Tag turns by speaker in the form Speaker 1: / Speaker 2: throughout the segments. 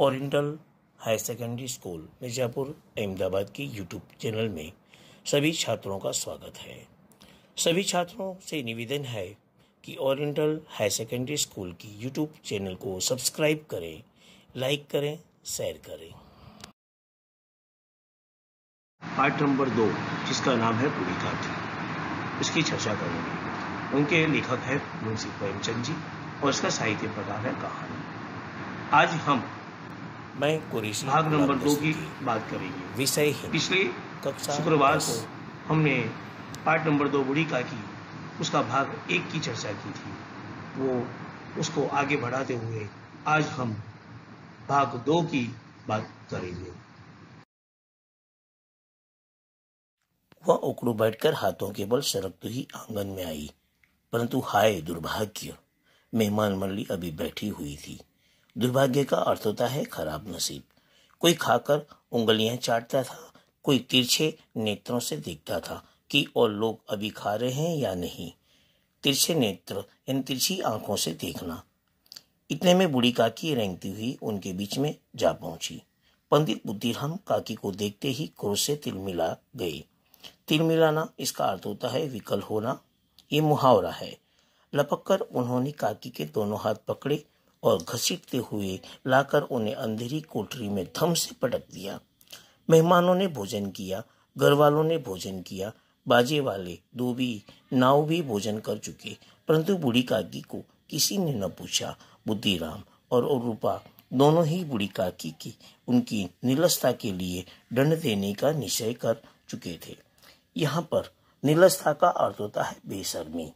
Speaker 1: oriental higher secondary school Mirzapur Ahmedabad की YouTube channel में सभी छात्रों का स्वागत है सभी छात्रों से निवेदन है कि ओरिएंटल हायर सेकेंडरी स्कूल की यूट्यूब चैनल को सब्सक्राइब करें लाइक करें शेयर करें पार्ट नंबर दो जिसका नाम है पूरी इसकी चर्चा करेंगे उनके लेखक है मुंशी प्रेमचंद जी और इसका साहित्य प्रकार है कहानी आज हम मैं कुरेशी भाग नंबर दो की बात करेंगे विषय पिछले कक्षा शुक्रवार को हमने पार्ट नंबर दो बुढ़ी का की उसका भाग एक की चर्चा की थी वो उसको आगे बढ़ाते हुए आज हम भाग दो की बात करेंगे वह उकड़ू बैठकर हाथों के बल सरकती ही आंगन में आई परंतु हाय दुर्भाग्य मेहमान मल्ली अभी बैठी हुई थी दुर्भाग्य का अर्थ होता है खराब नसीब कोई खाकर उंगलियां चाटता था कोई तिरछे नेत्रों से देखता था कि और लोग अभी खा रहे हैं या नहीं तिरछे नेत्र इन तिरछी आंखों से देखना इतने में बूढ़ी काकी रेंगती हुई उनके बीच में जा पहुंची पंडित बुद्धिराम काकी को देखते ही क्रोध से तिलमिला गए तिलमिलाना इसका अर्थ होता है विकल होना ये मुहावरा है लपक कर उन्होंने काकी के दोनों हाथ पकड़े और घसीटते हुए लाकर उन्हें अंधेरी कोठरी में धम से पटक दिया मेहमानों ने भोजन किया घर वालों ने भोजन किया बाजे वाले धोबी नाव भी भोजन कर चुके परंतु बूढ़ी काकी को किसी ने न पूछा बुद्धिराम और रूपा दोनों ही बूढ़ी काकी की उनकी निलस्ता के लिए दंड देने का निश्चय कर चुके थे यहाँ पर निलस्ता का अर्थ होता है बेसरमी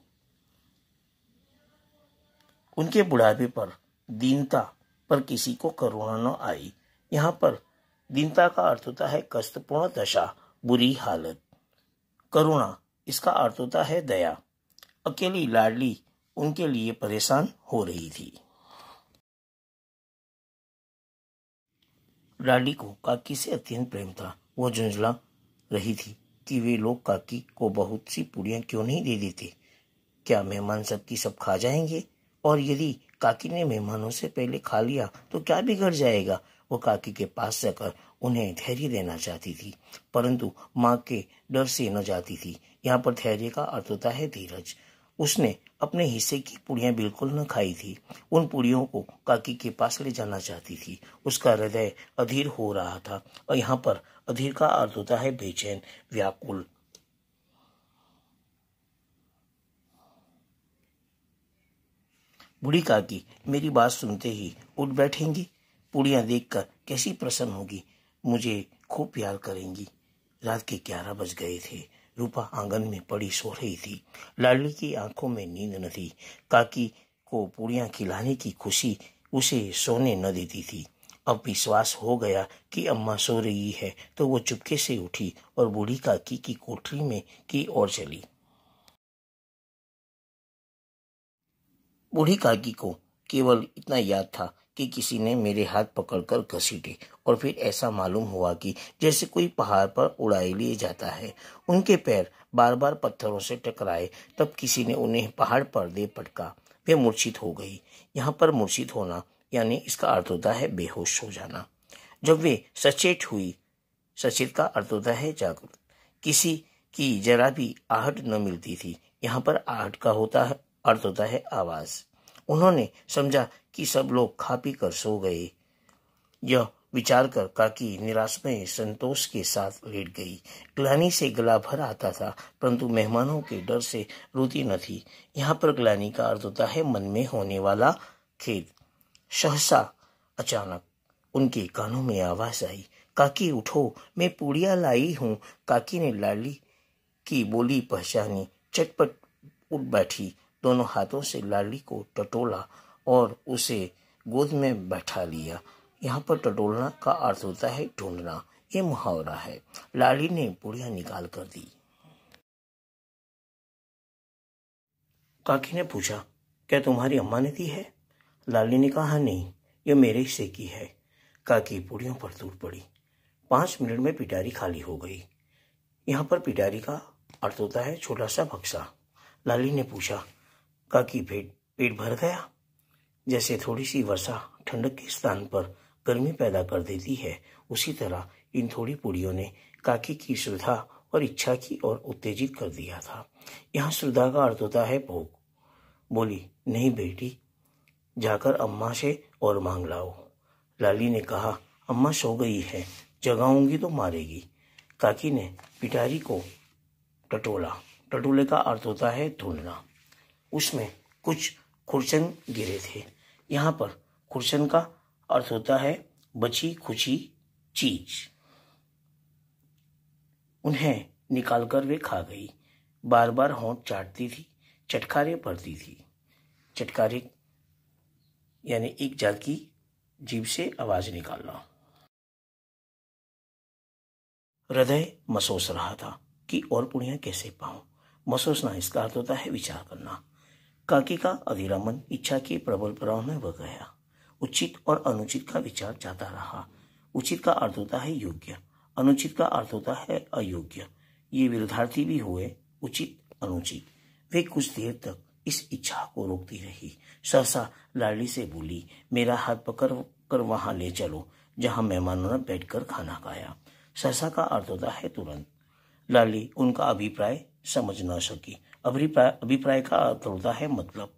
Speaker 1: उनके बुढ़ापे पर दीनता पर किसी को करुणा न आई यहाँ पर दीनता का अर्थ होता है कष्टपूर्ण दशा बुरी हालत करुणा इसका अर्थ होता है दया अकेली लाडली उनके लिए परेशान हो रही थी लाडली को काकी से अत्यंत प्रेम था वो झुंझला रही थी कि वे लोग काकी को बहुत सी पूड़ियाँ क्यों नहीं दे देते क्या मेहमान सबकी सब खा जाएंगे और यदि काकी ने मेहमानों से पहले खा लिया तो क्या बिगड़ जाएगा वो काकी के पास जाकर उन्हें धैर्य देना चाहती थी परंतु माँ के डर से न जाती थी यहाँ पर धैर्य का अर्थ होता है धीरज उसने अपने हिस्से की पुड़िया बिल्कुल न खाई थी उन पुड़ियों को काकी के पास ले जाना चाहती थी उसका हृदय अधीर हो रहा था और यहाँ पर अधीर का अर्थ होता है बेचैन व्याकुल बूढ़ी काकी मेरी बात सुनते ही उठ बैठेंगी पूड़ियाँ देखकर कैसी प्रसन्न होगी मुझे खूब प्यार करेंगी रात के ग्यारह बज गए थे रूपा आंगन में पड़ी सो रही थी लाली की आंखों में नींद न थी काकी को पूड़ियाँ खिलाने की खुशी उसे सोने न देती थी अब विश्वास हो गया कि अम्मा सो रही है तो वो चुपके से उठी और बूढ़ी काकी की कोठरी में की ओर चली बूढ़ी काकी को केवल इतना याद था कि किसी ने मेरे हाथ पकड़कर घसीटे और फिर ऐसा मालूम हुआ कि जैसे कोई पहाड़ पर उड़ाए लिए जाता है उनके पैर बार बार पत्थरों से टकराए तब किसी ने उन्हें पहाड़ पर दे पटका वे मूर्छित हो गई यहाँ पर मूर्छित होना यानी इसका अर्थ होता है बेहोश हो जाना जब वे सचेत हुई सचेत का अर्थ होता है जागरूक किसी की जरा भी आहट न मिलती थी यहाँ पर आहट का होता है अर्थ होता है आवाज उन्होंने समझा कि सब लोग खा पी कर सो गए यह विचार कर काकी निराश में संतोष के साथ लेट गई ग्लानी से गला भर आता था परंतु मेहमानों के डर से रोती न थी यहाँ पर ग्लानी का अर्थ होता है मन में होने वाला खेद सहसा अचानक उनके कानों में आवाज आई काकी उठो मैं पूड़िया लाई हूँ काकी ने लाली की बोली पहचानी चटपट उठ बैठी दोनों हाथों से लाली को टटोला और उसे गोद में बैठा लिया यहाँ पर टटोलना का अर्थ होता है ढूंढना ये मुहावरा है लाली ने पुड़िया निकाल कर दी काकी ने पूछा क्या तुम्हारी अम्मा ने दी है लाली ने कहा नहीं ये मेरे से की है काकी पुड़ियों पर टूट पड़ी पांच मिनट में पिटारी खाली हो गई यहाँ पर पिटारी का अर्थ होता है छोटा सा बक्सा लाली ने पूछा काकी पेट पेट भर गया जैसे थोड़ी सी वर्षा ठंडक के स्थान पर गर्मी पैदा कर देती है उसी तरह इन थोड़ी पुड़ियों ने काकी की सुविधा और इच्छा की ओर उत्तेजित कर दिया था यहाँ श्रद्धा का अर्थ होता है भोग बोली नहीं बेटी जाकर अम्मा से और मांग लाओ लाली ने कहा अम्मा सो गई है जगाऊंगी तो मारेगी काकी ने पिटारी को टटोला टटोले का अर्थ होता है ढूंढना उसमें कुछ खुर्चन गिरे थे यहाँ पर खुर्चन का अर्थ होता है बची खुची चीज उन्हें निकालकर वे खा गई बार बार होंठ चाटती थी चटकारे पड़ती थी चटकारे यानी एक जात की जीव से आवाज निकालना हृदय महसूस रहा था कि और पुणिया कैसे पाऊं मसोसना इसका अर्थ होता है विचार करना काकी का अधिरामन इच्छा के प्रबल प्रभाव में बह गया उचित और अनुचित का विचार जाता रहा उचित का अर्थ होता है योग्य अनुचित का अर्थ होता है अयोग्य ये विरोधार्थी भी हुए उचित अनुचित वे कुछ देर तक इस इच्छा को रोकती रही सहसा लाडली से बोली मेरा हाथ पकड़ कर वहां ले चलो जहां मेहमानों ने बैठकर खाना खाया सहसा का अर्थ होता है तुरंत लाली उनका अभिप्राय समझ न सकी अभिप्राय का अर्थ होता है मतलब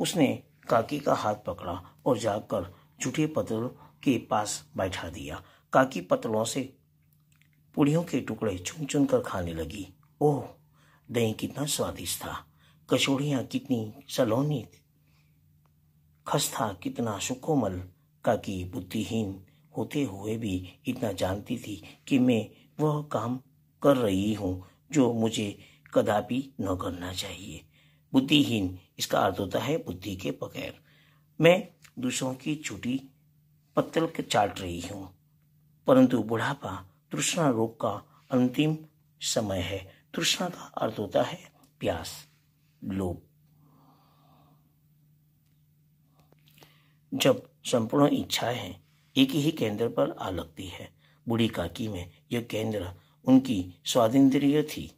Speaker 1: उसने काकी का हाथ पकड़ा और जाकर झूठे पतलों के पास बैठा दिया काकी पतलों से पुड़ियों के टुकड़े चुन चुन कर खाने लगी ओह दही कितना स्वादिष्ट था कचौड़ियाँ कितनी सलोनी खस्ता कितना सुकोमल काकी बुद्धिहीन होते हुए भी इतना जानती थी कि मैं वह काम कर रही हूँ जो मुझे कदापि न करना चाहिए बुद्धिहीन इसका अर्थ होता है बुद्धि के बगैर मैं दूसरों की चुटी पत्तल के चाट रही हूँ परंतु बुढ़ापा तृष्णा रोग का अंतिम समय है तृष्णा का अर्थ होता है प्यास लोभ जब संपूर्ण इच्छाएं एक ही केंद्र पर आ लगती है बूढ़ी काकी में यह केंद्र उनकी स्वादिंद्रिय थी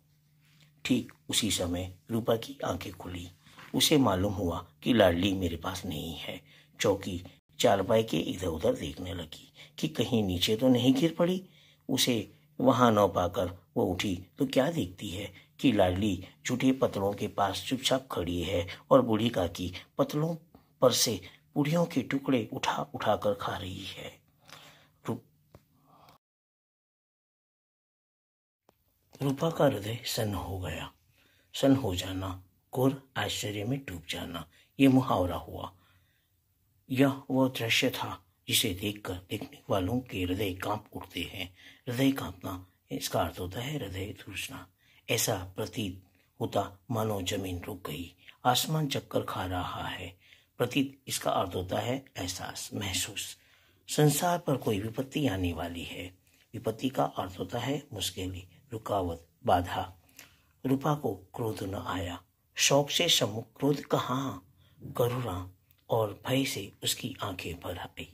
Speaker 1: ठीक उसी समय रूपा की आंखें खुली उसे मालूम हुआ कि लाडली मेरे पास नहीं है चौकी चारपाई के इधर उधर देखने लगी कि कहीं नीचे तो नहीं गिर पड़ी उसे वहां न पाकर वो उठी तो क्या देखती है कि लाडली झूठे पतलों के पास चुपचाप खड़ी है और बूढ़ी काकी पतलों पर से बुढ़ियों के टुकड़े उठा उठा कर खा रही है रूपा का हृदय सन्न हो गया सन्न हो जाना कुर आश्चर्य में डूब जाना ये मुहावरा हुआ यह वह दृश्य था जिसे देखकर देखने वालों के हृदय कांप उठते हैं हृदय कांपना इसका अर्थ होता है हृदय धूसना ऐसा प्रतीत होता मानो जमीन रुक गई आसमान चक्कर खा रहा है प्रतीत इसका अर्थ होता है एहसास महसूस संसार पर कोई विपत्ति आने वाली है विपत्ति का अर्थ होता है मुश्किल रुकावट बाधा रूपा को क्रोध न आया शौक से सम्मुख क्रोध कहाँ करुणा और भय से उसकी आंखें भर आई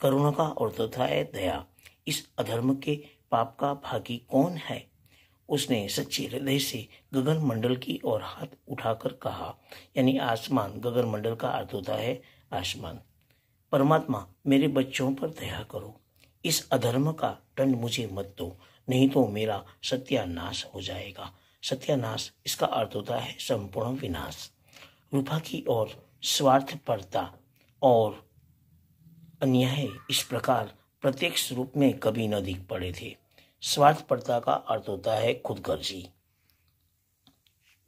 Speaker 1: करुणा का और तथा है दया इस अधर्म के पाप का भागी कौन है उसने सच्चे हृदय से गगन मंडल की ओर हाथ उठाकर कहा यानी आसमान गगन मंडल का अर्थ होता है आसमान परमात्मा मेरे बच्चों पर दया करो इस अधर्म का दंड मुझे मत दो नहीं तो मेरा सत्यानाश हो जाएगा सत्यानाश इसका अर्थ होता है संपूर्ण विनाश रूपा की ओर स्वार्थपरता और अन्याय इस प्रकार प्रत्यक्ष रूप में कभी न दिख पड़े थे स्वार्थपरता का अर्थ होता है खुदगर्जी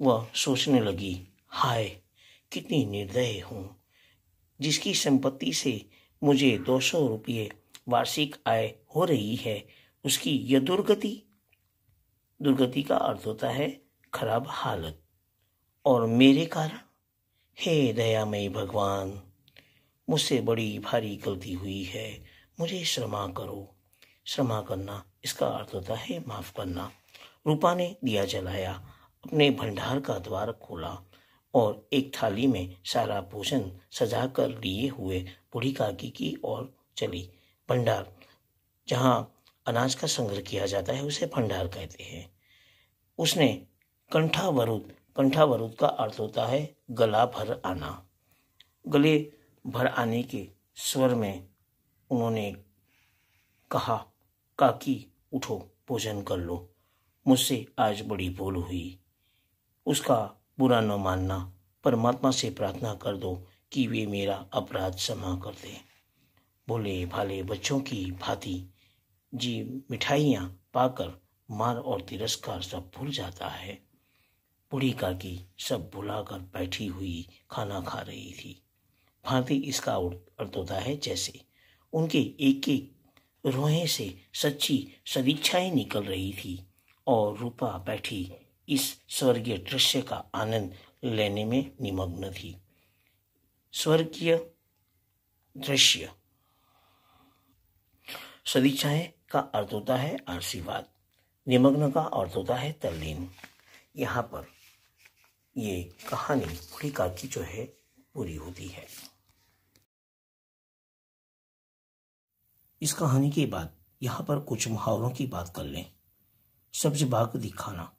Speaker 1: वह सोचने लगी हाय कितनी निर्दय हूँ जिसकी संपत्ति से मुझे दो सौ रुपये वार्षिक आय हो रही है उसकी यह दुर्गति दुर्गति का अर्थ होता है खराब हालत और मेरे कारण हे दयामय भगवान मुझसे बड़ी भारी गलती हुई है मुझे क्षमा करो क्षमा करना इसका अर्थ होता है माफ़ करना रूपा ने दिया जलाया अपने भंडार का द्वार खोला और एक थाली में सारा भोजन सजा कर लिए हुए बूढ़ी काकी की ओर चली भंडार जहाँ अनाज का संग्रह किया जाता है उसे भंडार कहते हैं उसने कंठा वरुद कंठा वरुद का अर्थ होता है गला भर आना गले भर आने के स्वर में उन्होंने कहा काकी उठो भोजन कर लो मुझसे आज बड़ी भूल हुई उसका बुरा न मानना परमात्मा से प्रार्थना कर दो कि वे मेरा अपराध क्षमा कर दें भोले भाले बच्चों की भांति जी मिठाइयाँ पाकर मार और तिरस्कार सब भूल जाता है बूढ़ी काकी सब भुलाकर बैठी हुई खाना खा रही थी भांति इसका अर्थ होता है जैसे उनके एक एक रोहे से सच्ची सदिच्छाएं निकल रही थी और रूपा बैठी इस स्वर्गीय दृश्य का आनंद लेने में निमग्न थी स्वर्गीय दृश्य सदिच्छाएं का अर्थ होता है आशीर्वाद निमग्न का अर्थ होता है तल्लीन यहाँ पर ये कहानी पूरी काल जो है पूरी होती है इस कहानी के बाद यहाँ पर कुछ मुहावरों की बात कर लें सब्ज बाग दिखाना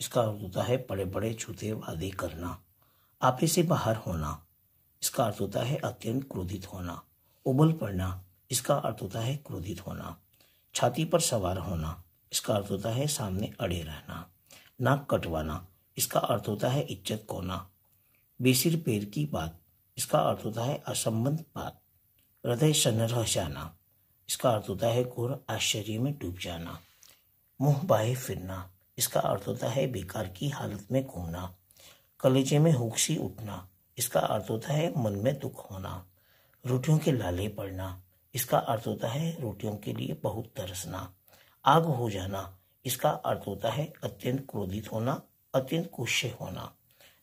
Speaker 1: इसका अर्थ होता है बड़े बड़े छूते वादे करना आपे से बाहर होना इसका अर्थ होता है अत्यंत क्रोधित होना उबल पड़ना इसका अर्थ होता है क्रोधित होना छाती पर सवार होना इसका अर्थ होता है सामने अड़े रहना नाक कटवाना इसका अर्थ होता है इज्जत कोना बेसिर पैर की बात इसका अर्थ होता है असंबंध बात हृदय सनरह जाना इसका अर्थ होता है घोर आश्चर्य में डूब जाना मुंह बाहे फिरना इसका अर्थ होता है बेकार की हालत में घूमना कलेजे में हुक्सी उठना इसका अर्थ होता है मन में दुख होना रोटियों के लाले पड़ना इसका अर्थ होता है रोटियों के लिए बहुत तरसना आग हो जाना इसका अर्थ होता है अत्यंत क्रोधित होना अत्यंत कुश्य होना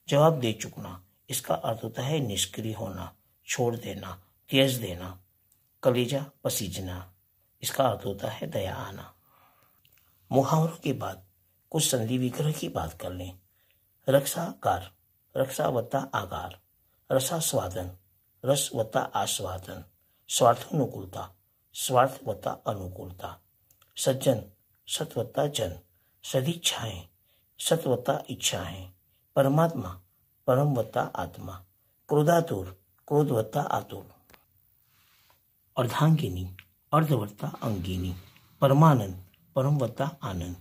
Speaker 1: जवाब दे चुकना इसका अर्थ होता है निष्क्रिय होना छोड़ देना तेज देना कलेजा पसीजना इसका अर्थ होता है दया आना मुहावरों के बाद कुछ संधि विग्रह की बात कर लें रक्षाकार रक्षा वत्ता आकार रसा स्वादन रस वत्ता आस्वादन स्वार्थानुकूलता स्वार्थ वत्ता अनुकूलता सज्जन सत्वत्ता जन सदिच्छाएं सत्वत्ता इच्छाएं परमात्मा परमवत्ता आत्मा क्रोधातुर क्रोधवत्ता आतुर अर्धांगिनी अर्धवत्ता अंगिनी परमानंद परमवत्ता आनंद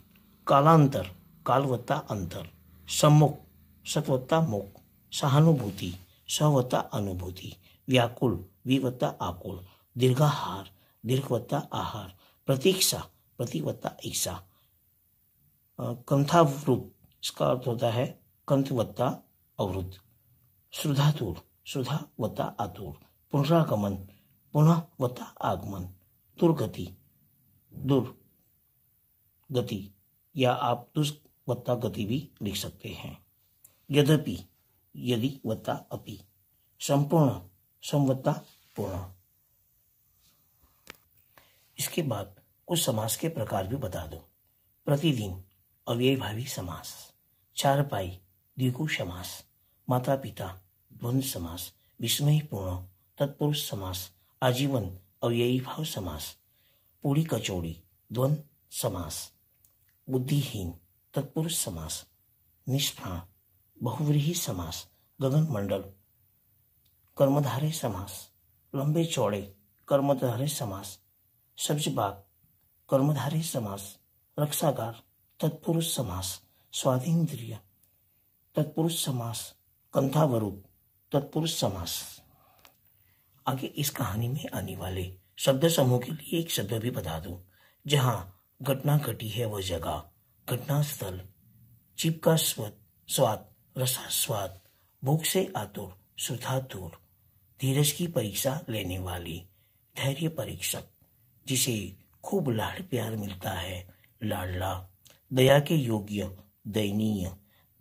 Speaker 1: कालांतर कालवत्ता अंतर सम्मुख सत्वत्ता मुख सहानुभूति सहवत्ता अनुभूति व्याकुल विवत्ता आकुल दीर्घाहार दीर्घवत्ता आहार प्रतीक्षा प्रतिवत्ता ईक्षा कंथावृत इसका अर्थ होता है कंथवत्ता अवृत श्रुधातुर श्रुधा वत्ता आतुर पुनरागमन पुनः वत्ता आगमन दुर्गति दुर गति या आप दुष्वत्ता गति भी लिख सकते हैं यद्यपि यदि वत्ता अपि संपूर्ण समवत्ता पूर्ण इसके बाद कुछ समास के प्रकार भी बता दो प्रतिदिन अव्ययभावी समास चार पाई द्विगु समास माता पिता द्वंद समास विस्मय पूर्ण तत्पुरुष समास आजीवन अव्ययी भाव समास पूरी कचौड़ी द्वंद समास बुद्धिहीन तत्पुरुष समास निष्ठा बहुव्रीही समास गगन मंडल कर्मधारय समास लंबे चौड़े कर्मधारय समास बाग कर्मधारय समास रक्षागार तत्पुरुष समास स्वाधीन्द्रिय तत्पुरुष समास कंथावरूप तत्पुरुष समास आगे इस कहानी में आने वाले शब्द समूह के लिए एक शब्द भी बता दूं जहां घटना घटी है वह जगह घटना स्थल चिपका स्वाद स्वाद रसा स्वाद भूख से आतुर सुधातुर धीरज की परीक्षा लेने वाली धैर्य परीक्षक जिसे खूब लाड़ प्यार मिलता है लाडला दया के योग्य दयनीय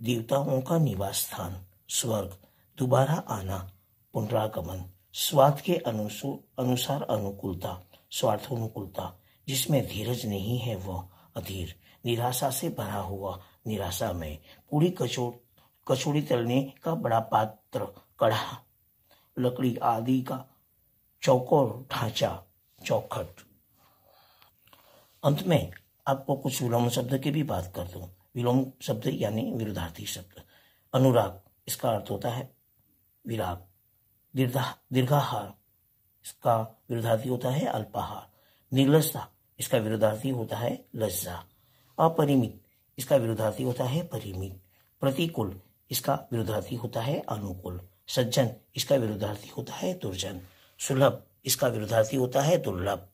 Speaker 1: देवताओं का निवास स्थान स्वर्ग दोबारा आना पुनरागमन स्वार्थ के अनुसार अनुकूलता स्वार्थानुकूलता जिसमें धीरज नहीं है वह अधीर निराशा से भरा हुआ निराशा में पूरी कचोड़ कचोड़ी तलने का बड़ा पात्र कढ़ा लकड़ी आदि का चौकोर ढांचा चौखट अंत में आपको कुछ विलोम शब्द की भी बात कर दू विलोम शब्द यानी विरुद्धार्थी शब्द अनुराग इसका अर्थ होता है विराग दीर्घा दीर्घाहार इसका विरुद्धार्थी होता है अल्पाहार निर्लजता इसका विरुद्धार्थी होता है लज्जा अपरिमित इसका विरुद्धार्थी होता है परिमित प्रतिकूल इसका विरुद्धार्थी होता है अनुकूल सज्जन इसका विरुद्धार्थी होता है दुर्जन सुलभ इसका विरुद्धार्थी होता है दुर्लभ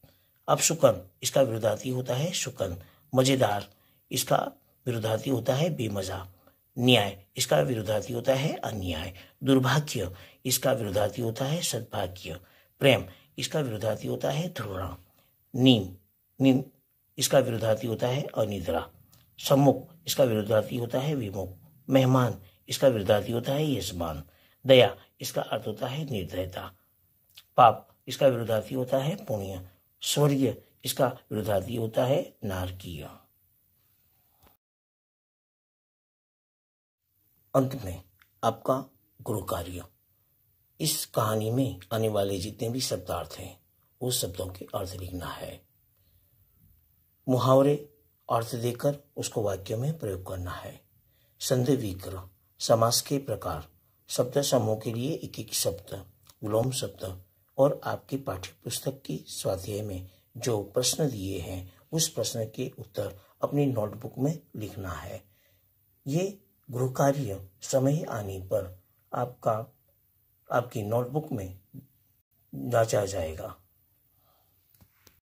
Speaker 1: अब सुकन इसका विरुद्धार्थी होता है सुकन मजेदार इसका विरुद्धार्थी होता है बेमजा न्याय इसका विरुद्धार्थी होता है अन्याय दुर्भाग्य इसका विरुद्धार्थी होता है सद्भाग्य प्रेम इसका विरुद्धार्थी होता है ध्रुणा नीम नीम इसका विरुद्धार्थी होता है अनिद्रा सम्मुख इसका विरुद्धार्थी होता है विमुख मेहमान इसका विरुद्धार्थी होता है यजमान दया इसका अर्थ होता है निर्दयता पाप इसका विरोधार्थी होता है पुण्य स्वर्ग इसका विरोधार्थी होता है नारकीय अंत में आपका गुरु कार्य इस कहानी में आने वाले जितने भी शब्दार्थ हैं उस शब्दों के अर्थ लिखना है मुहावरे अर्थ देकर उसको वाक्य में प्रयोग करना है संधि विग्रह समास के प्रकार सप्ताह समूह के लिए एक एक सप्ताह विलोम सप्ताह और आपकी पाठ्य पुस्तक की स्वाध्याय में जो प्रश्न दिए हैं उस प्रश्न के उत्तर अपनी नोटबुक में लिखना है ये गृह कार्य समय आने पर आपका आपकी नोटबुक में जांचा जाएगा